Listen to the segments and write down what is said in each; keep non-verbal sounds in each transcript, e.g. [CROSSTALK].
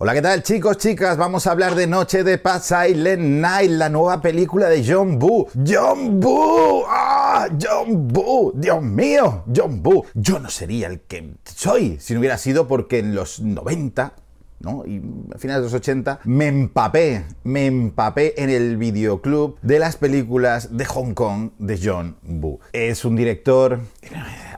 Hola, ¿qué tal chicos, chicas? Vamos a hablar de Noche de Paz, Island Night, la nueva película de John Boo. ¡John Boo! ¡Ah! ¡John Boo! ¡Dios mío! ¡John Boo! Yo no sería el que soy si no hubiera sido porque en los 90 y a finales de los 80 me empapé, me empapé en el videoclub de las películas de Hong Kong de John Woo. Es un director,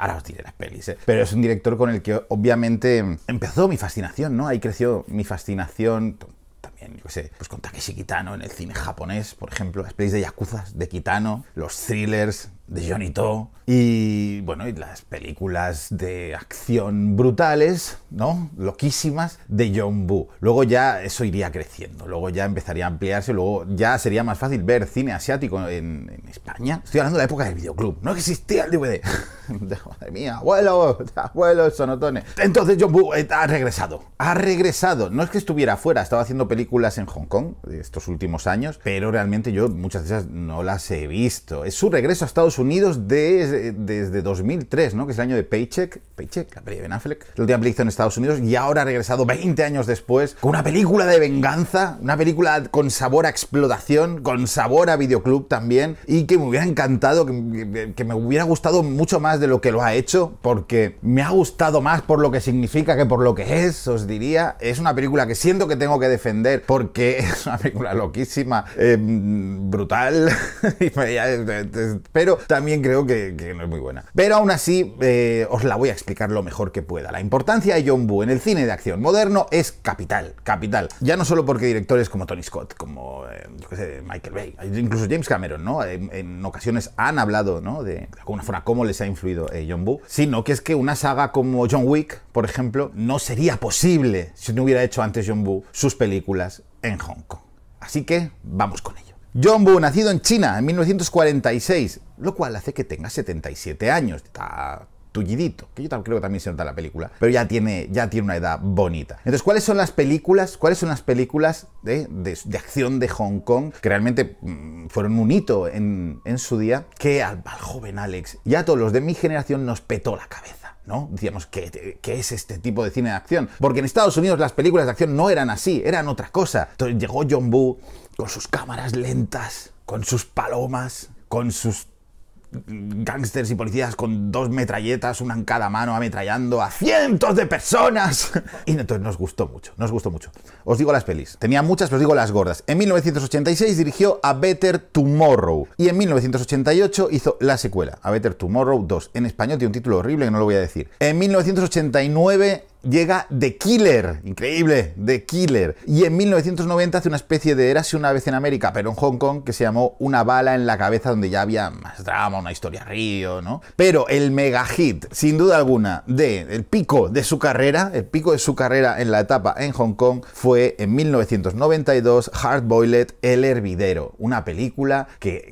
ahora os tiré las pelis, ¿eh? pero es un director con el que obviamente empezó mi fascinación, ¿no? Ahí creció mi fascinación también, yo qué sé, pues con Takeshi Kitano en el cine japonés, por ejemplo, las pelis de Yakuza de Kitano, los thrillers de Johnny To y bueno, y las películas de acción brutales, ¿no? Loquísimas de John Boo. Luego ya eso iría creciendo, luego ya empezaría a ampliarse, luego ya sería más fácil ver cine asiático en, España. Estoy hablando de la época del videoclub, no existía el DVD. [LAUGHS] Madre mía, abuelo, abuelo, sonotones. Entonces John Boo eh, ha regresado, ha regresado. No es que estuviera fuera, estaba haciendo películas en Hong Kong estos últimos años, pero realmente yo muchas de esas no las he visto. Es su regreso a Estados Unidos Unidos desde, 2003, ¿no? que es el año de Paycheck. Paycheck, la película de Ben Affleck. La última en Estados Unidos y ahora ha regresado 20 años después con una película de venganza, una película con sabor a explotación, con sabor a videoclub también y que me hubiera encantado, que, me hubiera gustado mucho más de lo que lo ha hecho porque me ha gustado más por lo que significa que por lo que es, os diría. Es una película que siento que tengo que defender porque [LAUGHS] es una película loquísima, eh, brutal, [LAUGHS] pero también creo que, no es muy buena. Pero aún así, eh, os la voy a explicar lo mejor que pueda. La importancia de John Woo en el cine de acción moderno es capital, capital. Ya no solo porque directores como Tony Scott, como eh, Michael Bay, incluso James Cameron, ¿no? En, ocasiones han hablado, De, alguna forma cómo les ha influido eh, John Woo, sino que es que una saga como John Wick, por ejemplo, no sería posible si no hubiera hecho antes John Woo sus películas en Hong Kong. Así que vamos con ello. John Boo, nacido en China en 1946, lo cual hace que tenga 77 años. Está tullidito, que yo creo que también se nota la película, pero ya tiene, ya tiene una edad bonita. Entonces, ¿cuáles son las películas, cuáles son las películas de, acción de Hong Kong que realmente mm, fueron un hito en, su día, que al, joven Alex y a todos los de mi generación nos petó la cabeza? ¿no? Decíamos, ¿qué, ¿qué, es este tipo de cine de acción? Porque en Estados Unidos las películas de acción no eran así, eran otra cosa. Entonces llegó John Boo, con sus cámaras lentas, con sus palomas, con sus gángsters y policías con dos metralletas, una en cada mano, ametrallando a cientos de personas. [LAUGHS] Y entonces nos gustó mucho, nos gustó mucho. Os digo las pelis. Tenía muchas, pero os digo las gordas. En 1986 dirigió A Better Tomorrow y en 1988 hizo la secuela, A Better Tomorrow 2. En español tiene un título horrible que no lo voy a decir. En 1989 llega The Killer, increíble, The Killer. Y en 1990 hace una especie de Era si una vez en América, pero en Hong Kong, que se llamó Una bala en la cabeza, donde ya había más drama, una historia río, ¿no? Pero el mega hit, sin duda alguna, de el pico de su carrera, el pico de su carrera en la etapa en Hong Kong, fue en 1992 Hard Boiled El Hervidero, una película que,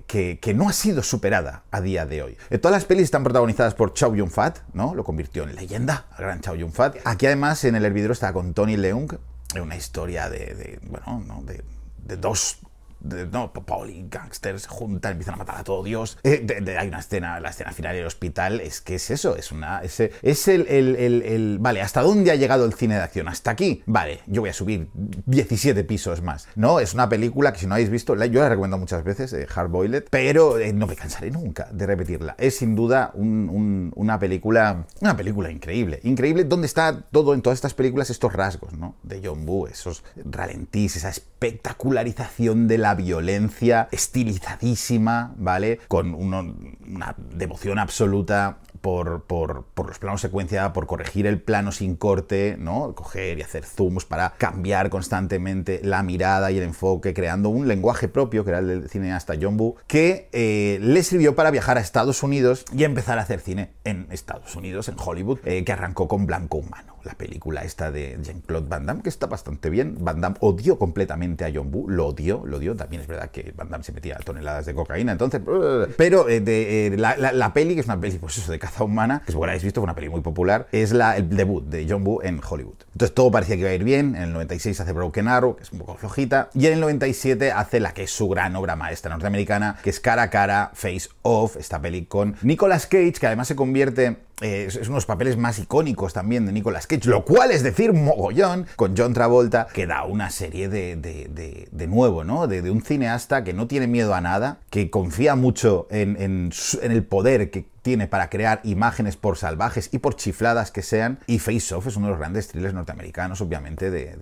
no ha sido superada a día de hoy. Eh, todas las pelis están protagonizadas por Chow Yun-fat, ¿no? Lo convirtió en leyenda, el gran Chow Yun-fat. Aquí además en el hervidero está con Tony Leung, una historia de, bueno, de, de dos no, Pauli, gangsters se juntan, empiezan a matar a todo Dios. Eh, hay una escena, la escena final del hospital, es que es eso, es una. Es, es el, Vale, ¿hasta dónde ha llegado el cine de acción? ¿Hasta aquí? Vale, yo voy a subir 17 pisos más. No, es una película que si no habéis visto, yo la recomiendo muchas veces, eh, Hard Boiled, pero eh, no me cansaré nunca de repetirla. Es sin duda una película. Una película increíble. Increíble dónde está todo en todas estas películas, estos rasgos, ¿no? De John Boo, esos ralentís, esa espectacularización de la violencia estilizadísima, ¿vale? Con una devoción absoluta por, los planos secuencia, por corregir el plano sin corte, ¿no? Coger y hacer zooms para cambiar constantemente la mirada y el enfoque, creando un lenguaje propio, que era el del cineasta John Boo, que eh, le sirvió para viajar a Estados Unidos y empezar a hacer cine en Estados Unidos, en Hollywood, eh, que arrancó con Blanco Humano la película esta de Jean-Claude Van Damme, que está bastante bien. Van Damme odió completamente a John Boo, lo odió, lo odió. También es verdad que Van Damme se metía toneladas de cocaína, entonces... Pero eh, eh, la, peli, que es una peli, pues eso, de caza humana, que seguro habéis visto, fue una peli muy popular, es el debut de John Boo en Hollywood. Entonces todo parecía que iba a ir bien, en el 96 hace Broken Arrow, que es un poco flojita, y en el 97 hace la que es su gran obra maestra norteamericana, que es Cara a Cara, Face Off, esta peli con Nicolas Cage, que además se convierte uno eh, de unos papeles más icónicos también de Nicolas Cage, lo cual es decir mogollón con John Travolta, que da una serie de, nuevo, ¿no? De, un cineasta que no tiene miedo a nada, que confía mucho en, el poder que tiene para crear imágenes por salvajes y por chifladas que sean. Y Face Off es uno de los grandes thrillers norteamericanos, obviamente, de,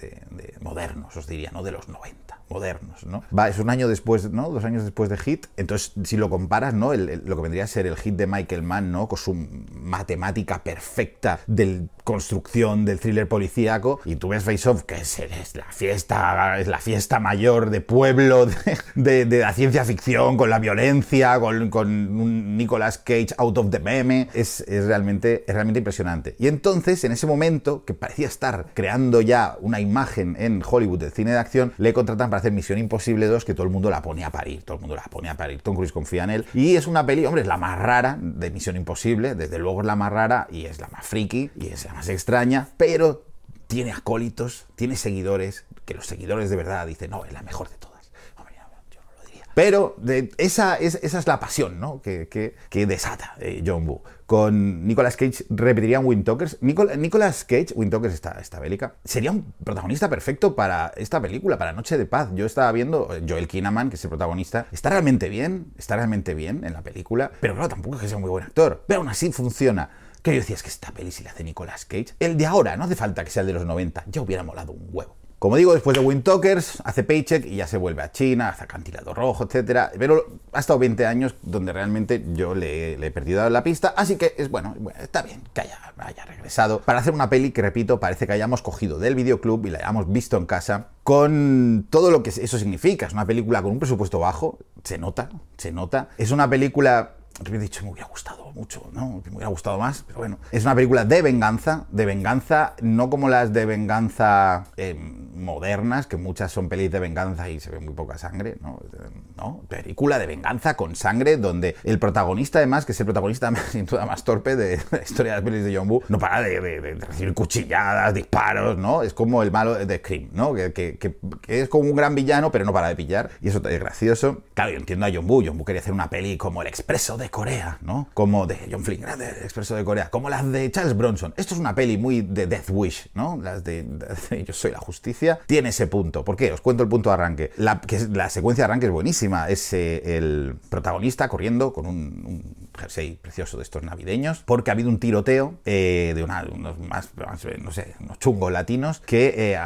modernos, os diría, ¿no? De los 90 modernos, ¿no? Va, es un año después, ¿no? Dos años después de Hit. Entonces, si lo comparas, ¿no? lo que vendría a ser el hit de Michael Mann, ¿no? Con su matemática perfecta del construcción del thriller policíaco. Y tú ves Face Off, que es, la fiesta, es la fiesta mayor de pueblo, [LAUGHS] de, la ciencia ficción, con la violencia, con, un Nicolas Cage out of the meme. Es, realmente, es realmente impresionante. Y entonces, en ese momento, que parecía estar creando ya una imagen en Hollywood del cine de acción, le contratan para hacer Misión Imposible 2, que todo el mundo la pone a parir, todo el mundo la pone a parir. Tom Cruise confía en él. Y es una peli, hombre, es la más rara de Misión Imposible, desde luego es la más rara y es la más friki y es la más extraña, pero tiene acólitos, tiene seguidores, que los seguidores de verdad dicen, no, es la mejor de todas. Pero esa, es, esa es la pasión ¿no? que, desata eh, John Woo. Con Nicolas Cage repetirían Windtalkers. Nicolas, Nicolas Cage, Windtalkers está, está bélica, sería un protagonista perfecto para esta película, para Noche de Paz. Yo estaba viendo eh, Joel Kinnaman, que es el protagonista, está realmente bien, está realmente bien en la película, pero claro, tampoco es que sea un muy buen actor, pero aún así funciona que yo decía, es que esta peli si la hace Nicolas Cage, el de ahora, no hace falta que sea el de los 90, ya hubiera molado un huevo. Como digo, después de Wind Talkers, hace Paycheck y ya se vuelve a China, hace Acantilado Rojo, etc. Pero ha estado 20 años donde realmente yo le, he perdido la pista, así que es bueno, está bien que haya, haya, regresado para hacer una peli que, repito, parece que hayamos cogido del videoclub y la hayamos visto en casa, con todo lo que eso significa. Es una película con un presupuesto bajo, se nota, se nota. Es una película he dicho, me hubiera gustado mucho, ¿no? Que Me hubiera gustado más, pero bueno. Es una película de venganza, de venganza, no como las de venganza... Em, modernas, que muchas son pelis de venganza y se ve muy poca sangre, ¿no? Película de venganza con sangre donde el protagonista, además, que es el protagonista [LAUGHS] sin duda más torpe de la historia de las pelis de John Woo, no para de, recibir cuchilladas, disparos, ¿no? Es como el malo de Scream, ¿no? Que, es como un gran villano, pero no para de pillar, y eso es gracioso. Claro, yo entiendo a John Woo, John Woo quería hacer una peli como El Expreso de Corea, ¿no? Como de John Flynn, El Expreso de Corea, como las de Charles Bronson. Esto es una peli muy de Death Wish, ¿no? Las de Yo soy la justicia tiene ese punto. ¿Por qué? Os cuento el punto de arranque. La, que la secuencia de arranque es buenísima. Es eh, el protagonista corriendo con un, jersey precioso de estos navideños, porque ha habido un tiroteo eh, de unos más, chungos latinos que eh,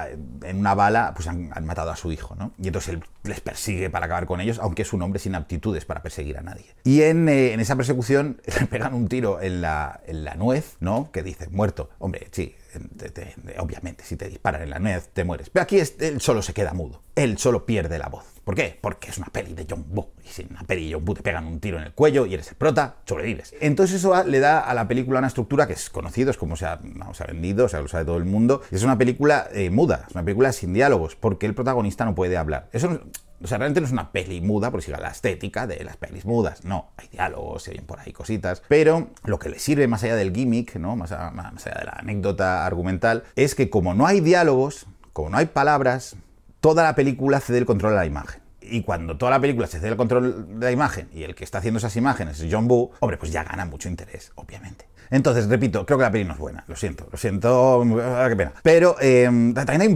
en una bala pues han, matado a su hijo, ¿no? Y entonces él les persigue para acabar con ellos, aunque es un hombre sin aptitudes para perseguir a nadie. Y en, esa persecución [LAUGHS] le pegan un tiro en la, en la nuez, ¿no? Que dice, muerto. Hombre, sí, obviamente, si te disparan en la nuez, te mueres. Pero aquí él solo se queda mudo, él solo pierde la voz. ¿Por qué? Porque es una peli de John Y si en una peli de John Boo te pegan un tiro en el cuello y eres el prota, sobrevives. Entonces eso le da a la película una estructura que es conocida, es como se ha, no, se ha vendido, o sea, lo sabe todo el mundo. Es una película eh, muda, es una película sin diálogos, porque el protagonista no puede hablar. Eso o sea, realmente no es una peli muda, por si la estética de las pelis mudas. No, hay diálogos, se oyen por ahí cositas. Pero lo que le sirve más allá del gimmick, ¿no? Más, más allá de la anécdota argumental, es que como no hay diálogos, como no hay palabras, toda la película cede el control a la imagen y cuando toda la película se cede el control de la imagen y el que está haciendo esas imágenes es John Boo, hombre, pues ya gana mucho interés, obviamente. Entonces, repito, creo que la película no es buena. Lo siento, lo siento, ah, qué pena. Pero eh,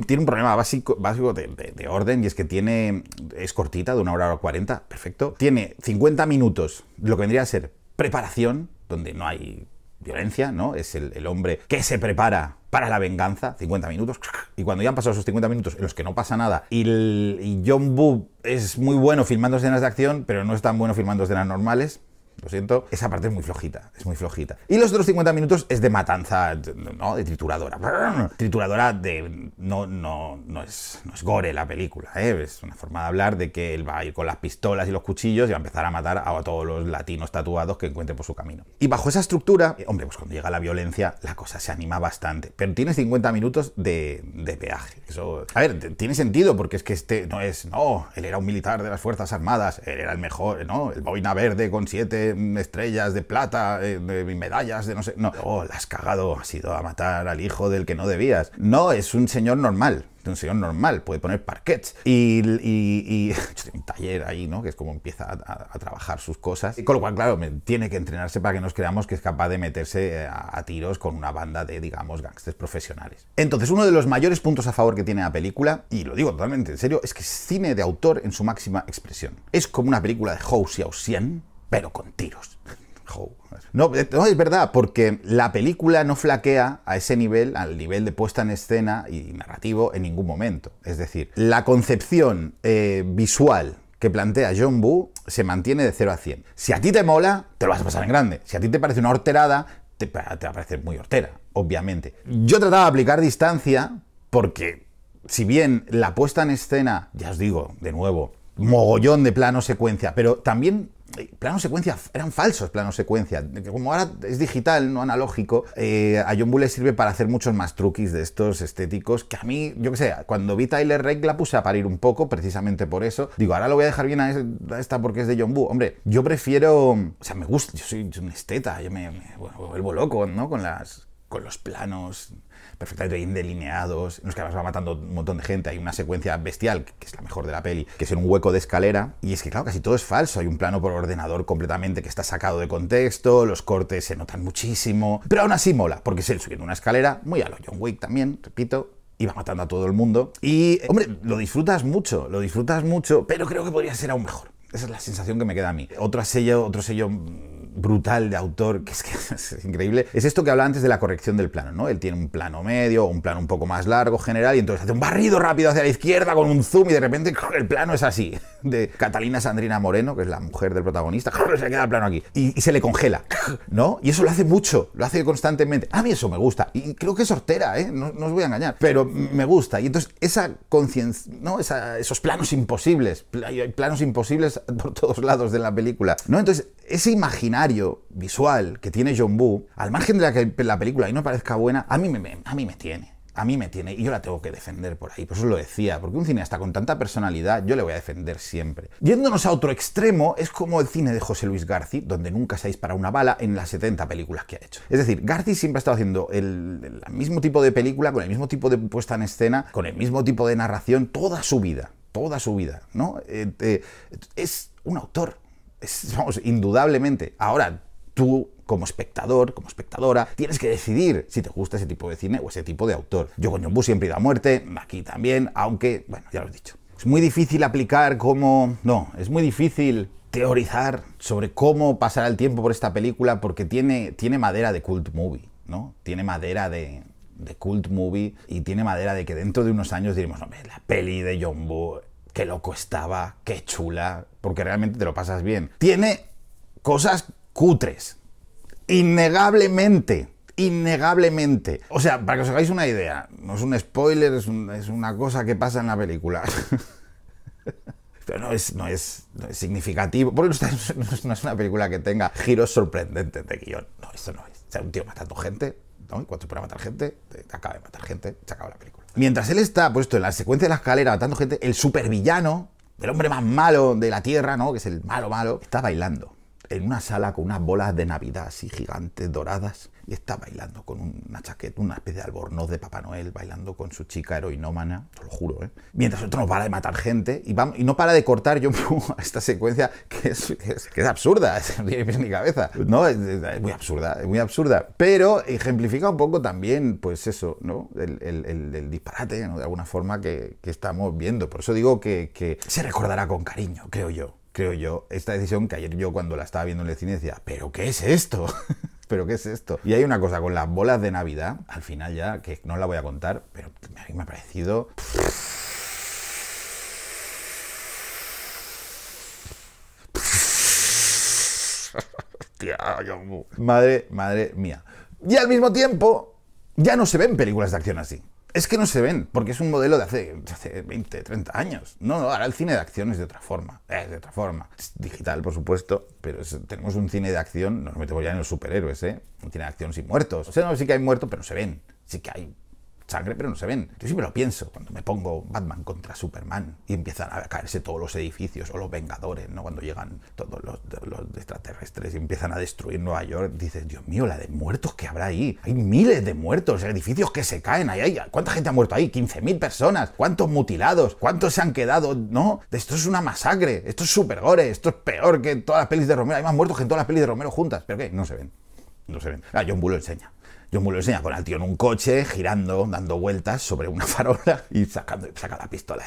tiene un problema básico, básico de, orden y es que tiene. Es cortita, de una hora a 40, perfecto. Tiene 50 minutos, lo que vendría a ser preparación, donde no hay violencia, ¿no? Es el hombre que se prepara para la venganza, 50 minutos, y cuando ya han pasado esos 50 minutos en los que no pasa nada, y, John Boo es muy bueno filmando escenas de acción, pero no es tan bueno filmando escenas normales, lo siento, esa parte es muy flojita, es muy flojita. Y los otros 50 minutos es de matanza, ¿no? De trituradora. trituradora de... No, no, no, es, no es gore la película, ¿eh? Es una forma de hablar de que él va a ir con las pistolas y los cuchillos y va a empezar a matar a, todos los latinos tatuados que encuentre por su camino. Y bajo esa estructura, eh, hombre, pues cuando llega la violencia, la cosa se anima bastante. Pero tiene 50 minutos de, de peaje. Eso, a ver, tiene sentido porque es que este no es, no, él era un militar de las Fuerzas Armadas, él era el mejor, ¿no? El boina verde con siete Mm, estrellas, de plata, eh, de medallas, de no sé. No, oh, la has cagado, has ido a matar al hijo del que no debías. No, es un señor normal un señor normal, puede poner parquets. Y, y, y [LAUGHS] un taller ahí, ¿no? Que es como empieza a, trabajar sus cosas. Y con lo cual, claro, tiene que entrenarse para que nos creamos que es capaz de meterse eh, a, tiros con una banda de, digamos, gangsters profesionales. Entonces, uno de los mayores puntos a favor que tiene la película, y lo digo totalmente en serio, es que es cine de autor en su máxima expresión. Es como una película de Hou Xian pero con tiros. Eh, no, es verdad, porque la película no flaquea a ese nivel, al nivel de puesta en escena y narrativo en ningún momento. Es decir, la concepción eh, visual que plantea John Boo se mantiene de 0 a 100. Si a ti te mola, te lo vas a pasar en grande. Si a ti te parece una horterada, te, te va a parecer muy hortera, obviamente. Yo trataba de aplicar distancia porque, si bien la puesta en escena, ya os digo, de nuevo, mogollón de plano secuencia, pero también eh, planos secuencia eran falsos plano secuencia. Como ahora es digital, no analógico, eh, a John Bull le sirve para hacer muchos más truquis de estos estéticos que a mí, yo que sé, cuando vi Tyler Rake la puse a parir un poco, precisamente por eso. Digo, ahora lo voy a dejar bien a esta porque es de John Bull. Hombre, yo prefiero, o sea, me gusta, yo soy un esteta, yo me vuelvo loco, ¿no? Con las con los planos perfectamente bien delineados, en los que además va matando un montón de gente. Hay una secuencia bestial, que es la mejor de la peli, que es en un hueco de escalera. Y es que, claro, casi todo es falso. Hay un plano por ordenador completamente que está sacado de contexto, los cortes se notan muchísimo. Pero aún así mola, porque es él subiendo una escalera, muy a lo John Wick también, repito, iba matando a todo el mundo. Y, hombre, lo disfrutas mucho, lo disfrutas mucho, pero creo que podría ser aún mejor. Esa es la sensación que me queda a mí. Otro sello, otro sello brutal de autor, que es, que [LAUGHS] es increíble, es esto que hablaba antes de la corrección del plano, ¿no? Él tiene un plano medio un plano un poco más largo general y entonces hace un barrido rápido hacia la izquierda con un zoom y de repente [LAUGHS] el plano es así. [LAUGHS] De Catalina Sandrina Moreno, que es la mujer del protagonista, se queda el plano aquí y, se le congela, ¿no? Y eso lo hace mucho, lo hace constantemente. A mí eso me gusta y creo que es hortera, ¿eh? No, os voy a engañar, pero me gusta. Y entonces esa conciencia, ¿no? esos planos imposibles, hay planos imposibles por todos lados de la película, ¿no? Entonces ese imaginar visual que tiene John Boo, al margen de la que la película y no parezca buena, a mí me, a mí me tiene a mí me tiene y yo la tengo que defender por ahí. Por eso lo decía, porque un cineasta con tanta personalidad yo le voy a defender siempre. Yéndonos a otro extremo, es como el cine de José Luis Garci, donde nunca se ha disparado una bala en las 70 películas que ha hecho. Es decir, Garci siempre ha estado haciendo el, mismo tipo de película, con el mismo tipo de puesta en escena, con el mismo tipo de narración toda su vida. Toda su vida, ¿no? Eh, eh, es un autor, indudablemente. Ahora, tú como espectador, como espectadora, tienes que decidir si te gusta ese tipo de cine o ese tipo de autor. Yo con John siempre he ido a muerte, aquí también, aunque, bueno, ya lo he dicho. Es muy difícil aplicar como... No, es muy difícil teorizar sobre cómo pasará el tiempo por esta película porque tiene, tiene madera de cult movie, ¿no? Tiene madera de, cult movie y tiene madera de que dentro de unos años diremos, hombre, la peli de John Boo qué loco estaba, qué chula, porque realmente te lo pasas bien. Tiene cosas cutres, innegablemente. Innegablemente. O sea, para que os hagáis una idea, no es un spoiler, es, una cosa que pasa en la película. [LAUGHS] Pero no es, no es, significativo. Porque no es, una película que tenga giros sorprendentes de guión. No, eso no es. O sea, un tío matando gente, ¿no? cuando para matar gente, te acaba de matar gente, se acaba la película mientras él está puesto pues, en la secuencia de la escalera matando gente, el supervillano, el hombre más malo de la Tierra, ¿no? Que es el malo malo, está bailando en una sala con unas bolas de Navidad así gigantes, doradas y está bailando con una chaqueta, una especie de albornoz de Papá Noel, bailando con su chica heroinómana, te lo juro, ¿eh? Mientras otro no para de matar gente y, va y no para de cortar yo [LAUGHS] esta secuencia que es, que es, absurda, es, no tiene cabeza, ¿no? Es, muy absurda, es muy absurda, pero ejemplifica un poco también, pues eso, ¿no? El, disparate, De alguna forma que, que, estamos viendo. Por eso digo que, que se recordará con cariño, creo yo creo yo, esta decisión que ayer yo cuando la estaba viendo en el cine decía, ¿pero qué es esto? [LAUGHS] ¿pero qué es esto? Y hay una cosa con las bolas de Navidad, al final ya, que no la voy a contar, pero a mí me ha parecido... madre, madre mía. Y al mismo tiempo, ya no se ven películas de acción así es que no se ven, porque es un modelo de hace, hace 20, 30 años. No, no, ahora el cine de acción es de otra forma, es de otra forma. digital, por supuesto, pero tenemos un cine de acción, no nos metemos ya en los superhéroes, ¿eh? Un cine de acción sin muertos. O sea, no, sí que hay muertos, pero se ven. Sí que hay sangre, pero no se ven. Yo siempre lo pienso cuando me pongo Batman contra Superman y empiezan a caerse todos los edificios o los Vengadores, ¿no? Cuando llegan todos los, extraterrestres y empiezan a destruir Nueva York, dices, Dios mío, la de muertos que habrá ahí. Hay miles de muertos, edificios que se caen ahí. ¿Cuánta gente ha muerto ahí? 15.000 personas. ¿Cuántos mutilados? ¿Cuántos se han quedado? No, esto es una masacre. Esto es super gore. Esto es peor que todas las pelis de Romero. Hay más muertos que en todas las pelis de Romero juntas. ¿Pero qué? No se ven. No se ven. Ah, John Bull lo enseña. Yo me lo enseña con el tío en un coche, girando, dando vueltas sobre una [LAUGHS] farola y sacando, saca la pistola.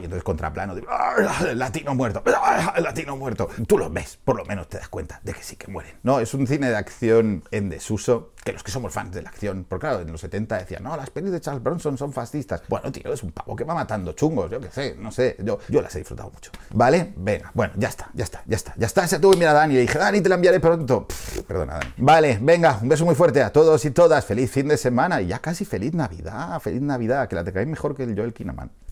Y entonces contraplano, ah, latino muerto, ah, el latino muerto. Tú lo ves, por lo menos te das cuenta de que sí que mueren. No, es un cine de acción en desuso que los que somos fans de la acción, porque claro, en los 70 decían, no, las pelis de Charles Bronson son fascistas. Bueno, tío, es un pavo que va matando chungos, yo qué sé, no sé, yo, yo las he disfrutado mucho. ¿Vale? Venga, bueno, ya está, ya está, ya está, ya está. Se tuve mira a Dani, le dije, Dani, te la enviaré pronto. perdona, Dani. Vale, venga, un beso muy fuerte a todos y todas, feliz fin de semana y ya casi feliz Navidad, feliz Navidad, que la te caéis mejor que el Joel Kinaman.